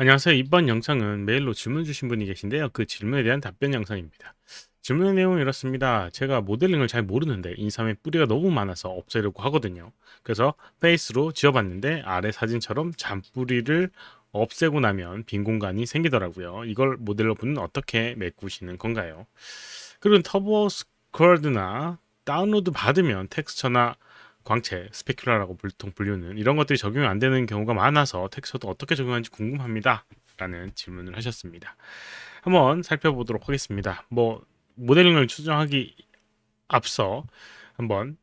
안녕하세요. 이번 영상은 메일로 질문 주신 분이 계신데요. 그 질문에 대한 답변 영상입니다. 질문의 내용은 이렇습니다. 제가 모델링을 잘 모르는데 인삼에 뿌리가 너무 많아서 없애려고 하거든요. 그래서 페이스로 지어봤는데 아래 사진처럼 잔뿌리를 없애고 나면 빈 공간이 생기더라고요. 이걸 모델러 분은 어떻게 메꾸시는 건가요? 그리고 터보 스쿼드나 다운로드 받으면 텍스처나 광채, 스페큘라라고 보통 불리우는 이런 것들이 적용이 안 되는 경우가 많아서 텍스도 처 어떻게 적용하는지 궁금합니다. 라는 질문을 하셨습니다. 한번 살펴보도록 하겠습니다. 뭐 모델링을 추정하기 앞서 한번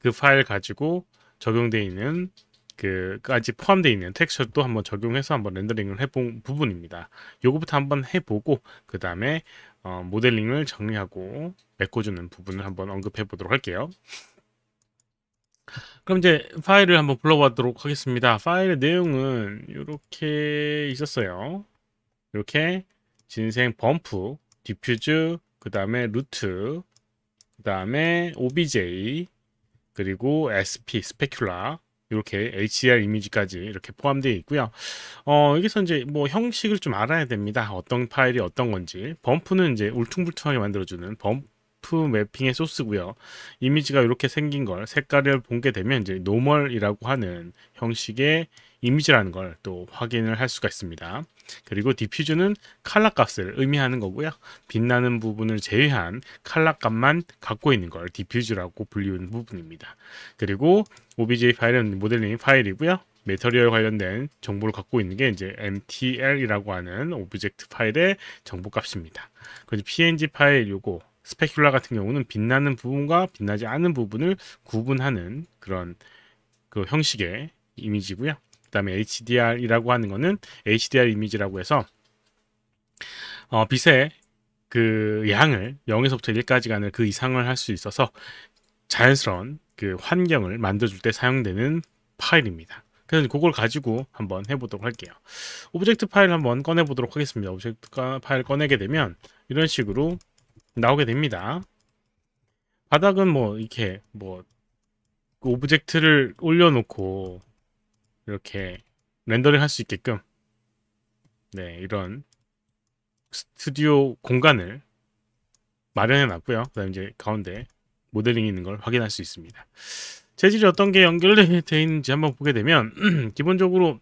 그 파일 가지고 적용되어 있는 그까지 포함되어 있는 텍스처도 한번 적용해서 한번 렌더링을 해본 부분입니다. 요거부터 한번 해보고 그 다음에 어, 모델링을 정리하고 메꿔주는 부분을 한번 언급해 보도록 할게요. 그럼 이제 파일을 한번 불러보도록 하겠습니다. 파일의 내용은 이렇게 있었어요. 이렇게 진생 범프, 디퓨즈, 그 다음에 루트, 그 다음에 obj, 그리고 sp, 스페큘라, 이렇게 HDR 이미지까지 이렇게 포함되어 있고요. 어, 여기서 이제 뭐 형식을 좀 알아야 됩니다. 어떤 파일이 어떤 건지. 범프는 이제 울퉁불퉁하게 만들어주는 범, 셀프 매핑의 소스고요. 이미지가 이렇게 생긴 걸 색깔을 본게 되면 이제 노멀이라고 하는 형식의 이미지라는 걸 또 확인을 할 수가 있습니다. 그리고 디퓨즈는 칼라 값을 의미하는 거고요. 빛나는 부분을 제외한 칼라 값만 갖고 있는 걸 디퓨즈라고 불리우는 부분입니다. 그리고 OBJ 파일은 모델링 파일이고요. 메터리얼 관련된 정보를 갖고 있는 게 이제 mtl이라고 하는 오브젝트 파일의 정보 값입니다. 그리고 png 파일 요거 스페큘라 같은 경우는 빛나는 부분과 빛나지 않은 부분을 구분하는 그런 그 형식의 이미지고요. 그 다음에 HDR이라고 하는 거는 HDR 이미지라고 해서 어, 빛의 그 양을 0에서부터 1까지 가는 그 이상을 할 수 있어서 자연스러운 그 환경을 만들어줄 때 사용되는 파일입니다. 그래서 그걸 가지고 한번 해보도록 할게요. 오브젝트 파일 한번 꺼내보도록 하겠습니다. 오브젝트 파일 꺼내게 되면 이런 식으로 나오게 됩니다. 바닥은 뭐 이렇게 뭐 오브젝트를 올려놓고 이렇게 렌더링 할 수 있게끔 네 이런 스튜디오 공간을 마련해 놨고요. 그 다음 이제 가운데 모델링이 있는 걸 확인할 수 있습니다. 재질이 어떤 게 연결되어 있는지 한번 보게 되면 기본적으로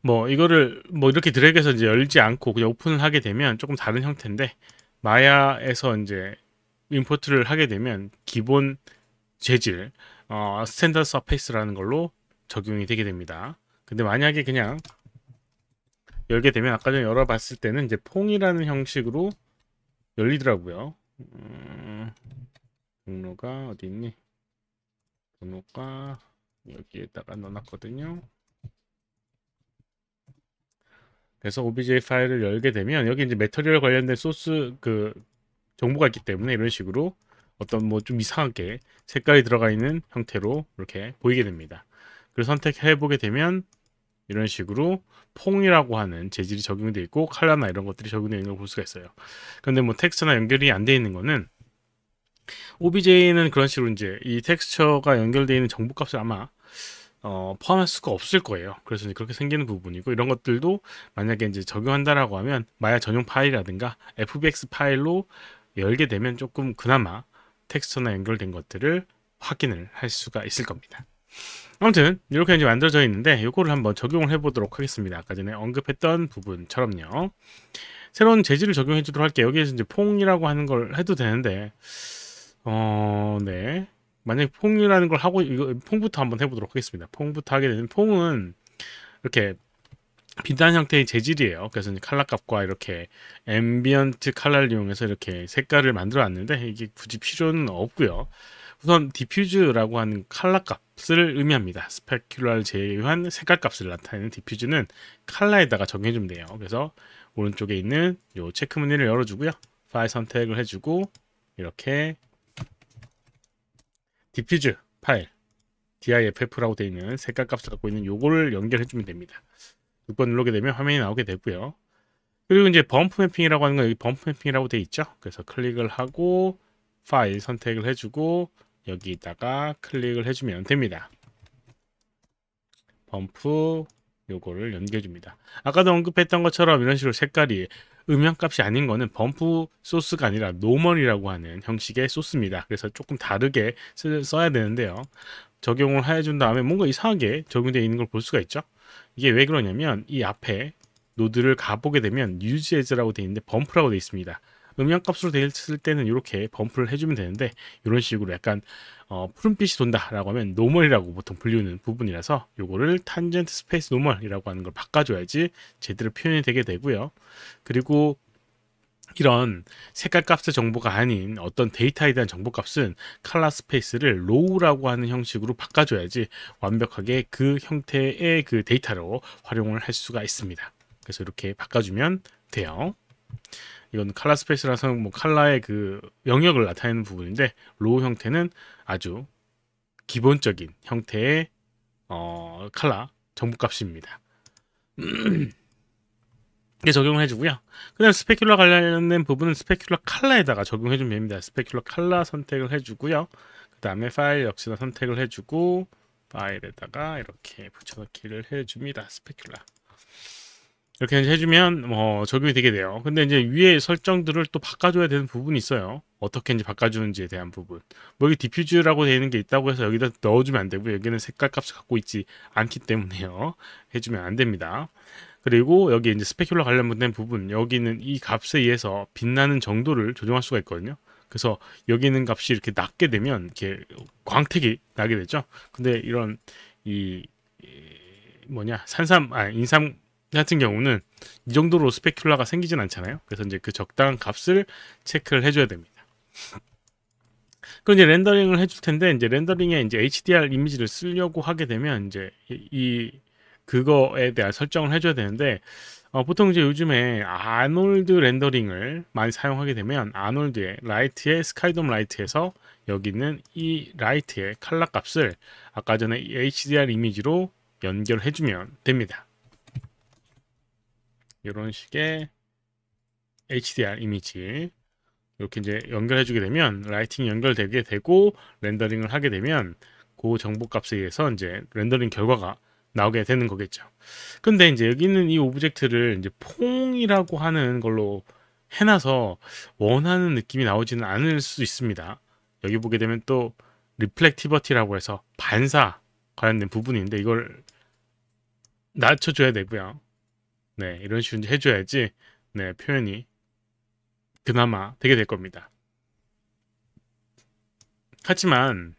뭐 이거를 뭐 이렇게 드래그해서 이제 열지 않고 그냥 오픈을 하게 되면 조금 다른 형태인데 마야에서 이제 임포트를 하게 되면 기본 재질 어, 스탠다드 서페이스라는 걸로 적용이 되게 됩니다. 근데 만약에 그냥 열게 되면 아까 전에 열어봤을 때는 이제 퐁이라는 형식으로 열리더라고요. 음, 경로가 어디 있니? 번호가 여기에다가 넣어놨거든요. 그래서 obj 파일을 열게 되면 여기 이제 메터리얼 관련된 소스 그 정보가 있기 때문에 이런 식으로 어떤 뭐 좀 이상하게 색깔이 들어가 있는 형태로 이렇게 보이게 됩니다. 그걸 선택해 보게 되면 이런 식으로 퐁이라고 하는 재질이 적용되어 있고 칼라나 이런 것들이 적용되어 있는 걸 볼 수가 있어요. 그런데 뭐 텍스트나 연결이 안 되어 있는 거는 OBJ는 그런 식으로 이제 이 텍스처가 연결되어 있는 정보값을 아마 어, 포함할 수가 없을 거예요. 그래서 그렇게 생기는 부분이고 이런 것들도 만약에 이제 적용한다라고 하면 마야 전용 파일이라든가 FBX 파일로 열게 되면 조금 그나마 텍스처나 연결된 것들을 확인을 할 수가 있을 겁니다. 아무튼 이렇게 이제 만들어져 있는데 이거를 한번 적용을 해보도록 하겠습니다. 아까 전에 언급했던 부분처럼요. 새로운 재질을 적용해 주도록 할게요. 여기에서 이제 퐁이라고 하는 걸 해도 되는데 어... 네. 만약 에 퐁이라는 걸 하고 이거 퐁부터 한번 해보도록 하겠습니다. 퐁부터 하게 되는 퐁은 이렇게 비단 형태의 재질이에요. 그래서 칼라 값과 이렇게 앰비언트 칼라를 이용해서 이렇게 색깔을 만들어 놨는데 이게 굳이 필요는 없고요. 우선 디퓨즈라고 하는 칼라 값을 의미합니다. 스펙큘럴 제외한 색깔 값을 나타내는 디퓨즈는 칼라에다가 정해주면 돼요. 그래서 오른쪽에 있는 요 체크무늬를 열어주고요. 파일 선택을 해주고 이렇게 디퓨즈 파일 DIFF라고 되어 있는 색깔 값을 갖고 있는 요거를 연결해 주면 됩니다. 6번 누르게 되면 화면이 나오게 되고요. 그리고 이제 범프 맵핑이라고 하는 건 여기 범프 맵핑이라고 되어 있죠. 그래서 클릭을 하고 파일 선택을 해주고 여기다가 클릭을 해주면 됩니다. 범프 요거를 연결해 줍니다. 아까도 언급했던 것처럼 이런 식으로 색깔이 음향값이 아닌 거는 범프 소스가 아니라 노멀이라고 하는 형식의 소스입니다. 그래서 조금 다르게 쓰, 써야 되는데요. 적용을 해준 다음에 뭔가 이상하게 적용되어 있는 걸 볼 수가 있죠. 이게 왜 그러냐면 이 앞에 노드를 가보게 되면 유즈 에즈라고 되어 있는데 범프라고 되어 있습니다. 음량값으로 되어 있을 때는 이렇게 범프를 해주면 되는데 이런 식으로 약간 어, 푸른빛이 돈다라고 하면 노멀이라고 보통 불리우는 부분이라서 요거를 탄젠트 스페이스 노멀이라고 하는 걸 바꿔줘야지 제대로 표현이 되게 되고요. 그리고 이런 색깔 값의 정보가 아닌 어떤 데이터에 대한 정보 값은 칼라 스페이스를 로우라고 하는 형식으로 바꿔줘야지 완벽하게 그 형태의 그 데이터로 활용을 할 수가 있습니다. 그래서 이렇게 바꿔주면 돼요. 이건 칼라 스페이스라서 뭐 칼라의 그 영역을 나타내는 부분인데 로우 형태는 아주 기본적인 형태의 어, 칼라 정보값입니다. 이게 적용을 해주고요. 그 다음 스페큘러 관련된 부분은 스페큘러 칼라에다가 적용해주면 됩니다. 스페큘러 칼라 선택을 해주고요. 그 다음에 파일 역시나 선택을 해주고 파일에다가 이렇게 붙여넣기를 해줍니다. 스페큘러 이렇게 해주면 뭐 적용이 되게 돼요. 근데 이제 위에 설정들을 또 바꿔줘야 되는 부분이 있어요. 어떻게 이제 바꿔주는지에 대한 부분. 뭐 여기 디퓨즈라고 되어 있는 게 있다고 해서 여기다 넣어주면 안 되고 여기는 색깔 값을 갖고 있지 않기 때문에요. 해주면 안 됩니다. 그리고 여기 이제 스페큘러 관련된 부분 여기는 이 값에 의해서 빛나는 정도를 조정할 수가 있거든요. 그래서 여기 있는 값이 이렇게 낮게 되면 이렇게 광택이 나게 되죠. 근데 이런 이, 뭐냐 산삼 아 인삼 같은 경우는 이 정도로 스페큘라가 생기진 않잖아요. 그래서 이제 그 적당한 값을 체크를 해줘야 됩니다. 그럼 이제 렌더링을 해줄 텐데 이제 렌더링에 이제 HDR 이미지를 쓰려고 하게 되면 이제 이 그거에 대한 설정을 해줘야 되는데 어, 보통 이제 요즘에 아놀드 렌더링을 많이 사용하게 되면 아놀드의 라이트의 스카이돔 라이트에서 여기 있는 이 라이트의 칼라 값을 아까 전에 HDR 이미지로 연결해주면 됩니다. 이런 식의 HDR 이미지 이렇게 이제 연결해 주게 되면 라이팅 연결되게 되고 렌더링을 하게 되면 그 정보 값에 의해서 이제 렌더링 결과가 나오게 되는 거겠죠. 근데 이제 여기 있는 이 오브젝트를 이제 퐁이라고 하는 걸로 해놔서 원하는 느낌이 나오지는 않을 수 있습니다. 여기 보게 되면 또 리플렉티버티라고 해서 반사 관련된 부분인데 이걸 낮춰줘야 되고요. 네, 이런 식으로 해줘야지 네, 표현이 그나마 되게 될 겁니다. 하지만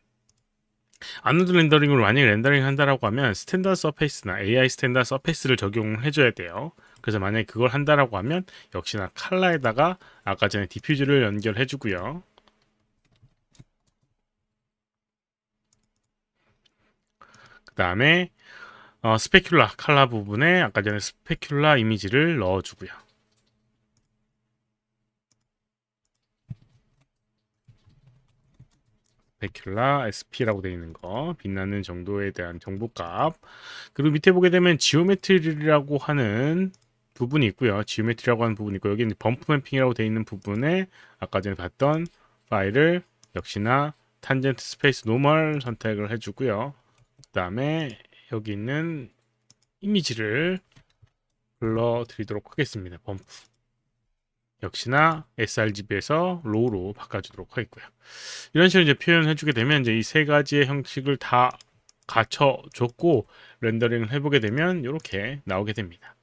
아노드 렌더링으로 만약 렌더링 한다라고 하면 스탠다드 서페이스나 AI 스탠다드 서페이스를 적용을 해줘야 돼요. 그래서 만약에 그걸 한다라고 하면 역시나 칼라에다가 아까 전에 디퓨즈를 연결해주고요. 그 다음에 어, 스페큘라 칼라 부분에 아까 전에 스페큘라 이미지를 넣어주고요. 스페큘라 SP라고 되어 있는 거 빛나는 정도에 대한 정보값 그리고 밑에 보게 되면 지오메트리라고 하는 부분이 있고요. 지오메트리라고 하는 부분이 있고 여기는 범프 맵핑이라고 되어 있는 부분에 아까 전에 봤던 파일을 역시나 탄젠트 스페이스 노멀 선택을 해주고요. 그 다음에 여기 있는 이미지를 불러드리도록 하겠습니다. 범프. 역시나 srgb에서 r 로 w 로 바꿔주도록 하겠고요. 이런 식으로 이제 표현해주게 되면 이제 이 세 가지의 형식을 다 갖춰줬고 렌더링을 해보게 되면 이렇게 나오게 됩니다.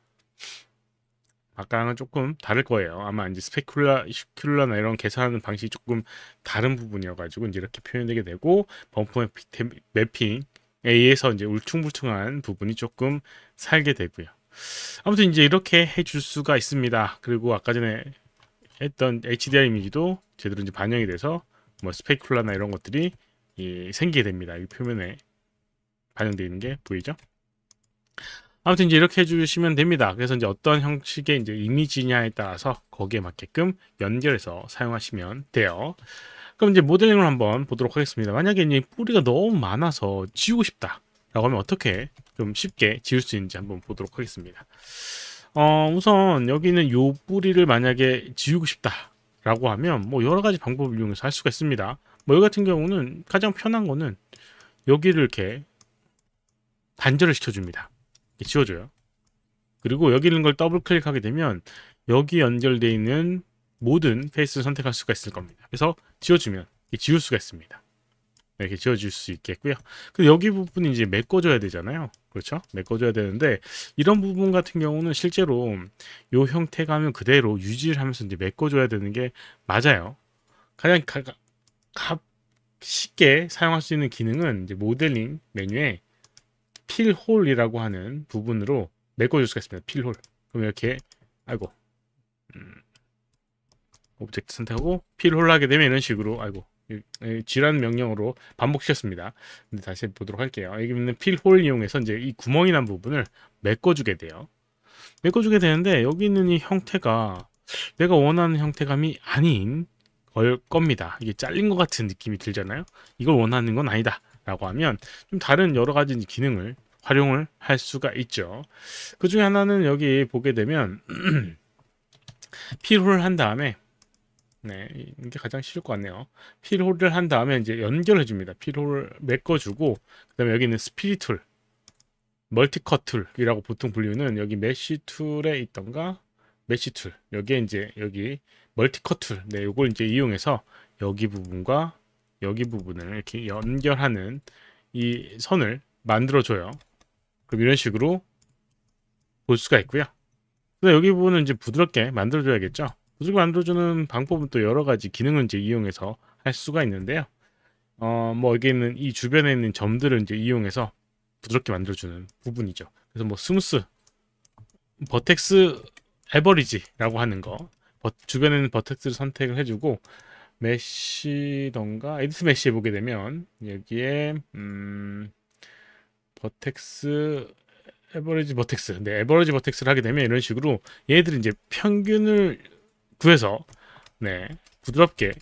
아까랑은 조금 다를 거예요. 아마 이제 스페큘라, 슈큘라나 이런 계산하는 방식이 조금 다른 부분이어가지고 이제 이렇게 표현되게 되고 범프 매핑, a 에서 이제 울퉁불퉁한 부분이 조금 살게 되고요. 아무튼 이제 이렇게 해 줄 수가 있습니다. 그리고 아까 전에 했던 HDR 이미지도 제대로 이제 반영이 돼서 뭐 스페큘라나 이런 것들이 예, 생기게 됩니다. 이 표면에 반영되어 있는 게 보이죠? 아무튼 이제 이렇게 해주시면 됩니다. 그래서 이제 어떤 형식의 이제 이미지냐에 따라서 거기에 맞게끔 연결해서 사용하시면 돼요. 그럼 이제 모델링을 한번 보도록 하겠습니다. 만약에 이제 뿌리가 너무 많아서 지우고 싶다. 라고 하면 어떻게 좀 쉽게 지울 수 있는지 한번 보도록 하겠습니다. 어, 우선 여기는 요 뿌리를 만약에 지우고 싶다. 라고 하면 뭐 여러 가지 방법을 이용해서 할 수가 있습니다. 뭐 여기 같은 경우는 가장 편한 거는 여기를 이렇게 단절을 시켜줍니다. 지워줘요. 그리고 여기 있는 걸 더블 클릭하게 되면 여기 연결되어 있는 모든 페이스를 선택할 수가 있을 겁니다. 그래서 지워주면 지울 수가 있습니다. 네, 이렇게 지워줄 수 있겠고요. 그리고 여기 부분이 이제 메꿔줘야 되잖아요. 그렇죠? 메꿔줘야 되는데 이런 부분 같은 경우는 실제로 이 형태가 하면 그대로 유지를 하면서 이제 메꿔줘야 되는 게 맞아요. 가장 가, 가, 쉽게 사용할 수 있는 기능은 이제 모델링 메뉴에 필홀이라고 하는 부분으로 메꿔줄 수가 있습니다. 필홀. 그럼 이렇게 아이고 음, 오브젝트 선택하고 필 홀라하게 되면 이런 식으로 아이고 지란 명령으로 반복시켰습니다. 근데 다시 보도록 할게요. 여기 는 필홀 이용해서 이제 이 구멍이 난 부분을 메꿔주게 돼요. 메꿔주게 되는데 여기 있는 이 형태가 내가 원하는 형태감이 아닌 걸 겁니다. 이게 잘린 것 같은 느낌이 들잖아요. 이걸 원하는 건 아니다. 라고 하면 좀 다른 여러 가지 기능을 활용을 할 수가 있죠. 그 중에 하나는 여기 보게 되면 필홀 을한 다음에 네, 이게 가장 쉬울 것 같네요. 필홀을 한 다음에 이제 연결해 줍니다. 필홀을 메꿔주고 그다음에 여기 있는 스피릿 툴, 멀티컷 툴이라고 보통 분류는 여기 메쉬 툴에 있던가 메쉬 툴 여기에 이제 여기 멀티컷 툴, 네, 요걸 이제 이용해서 여기 부분과 여기 부분을 이렇게 연결하는 이 선을 만들어줘요. 그럼 이런 식으로 볼 수가 있고요. 여기 부분은 이제 부드럽게 만들어줘야겠죠. 구조를 만들어주는 방법은 또 여러 가지 기능을 이제 이용해서 할 수가 있는데요. 어, 뭐 여기 있는 이 주변에 있는 점들을 이제 이용해서 부드럽게 만들어주는 부분이죠. 그래서 뭐 스무스, 버텍스 에버리지라고 하는 거 주변에 있는 버텍스를 선택을 해주고 메시던가 에디트 메시에 보게 되면 여기에 음, 버텍스 에버리지 버텍스 네 에버리지 버텍스를 하게 되면 이런 식으로 얘들이 이제 평균을 구해서 네 부드럽게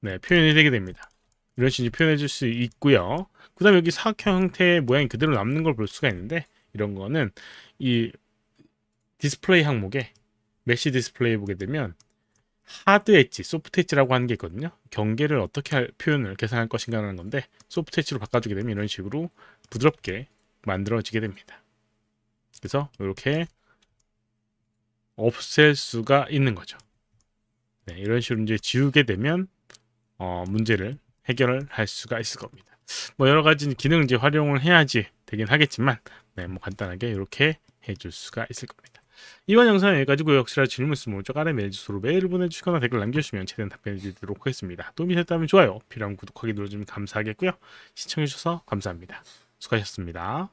네 표현이 되게 됩니다. 이런 식으로 표현해 줄 수 있고요. 그 다음에 여기 사각형 형태의 모양이 그대로 남는 걸 볼 수가 있는데 이런 거는 이 디스플레이 항목에 메시 디스플레이 보게 되면 하드 엣지, 소프트 엣지라고 하는 게 있거든요. 경계를 어떻게 할, 표현을 계산할 것인가 하는 건데 소프트 엣지로 바꿔주게 되면 이런 식으로 부드럽게 만들어지게 됩니다. 그래서 이렇게 없앨 수가 있는 거죠. 네, 이런 식으로 이제 지우게 되면 어, 문제를 해결할 수가 있을 겁니다. 뭐 여러 가지 기능 이제 활용을 해야지 되긴 하겠지만 네, 뭐 간단하게 이렇게 해 줄 수가 있을 겁니다. 이번 영상은 여기까지고 역시나 질문 있으면 오쪽 아래 메일 주소로 메일을 보내주시거나 댓글 남겨주시면 최대한 답변해 드리도록 하겠습니다. 도움이 됐다면 좋아요, 필요하면 구독하기 눌러주면 감사하겠고요. 시청해주셔서 감사합니다. 수고하셨습니다.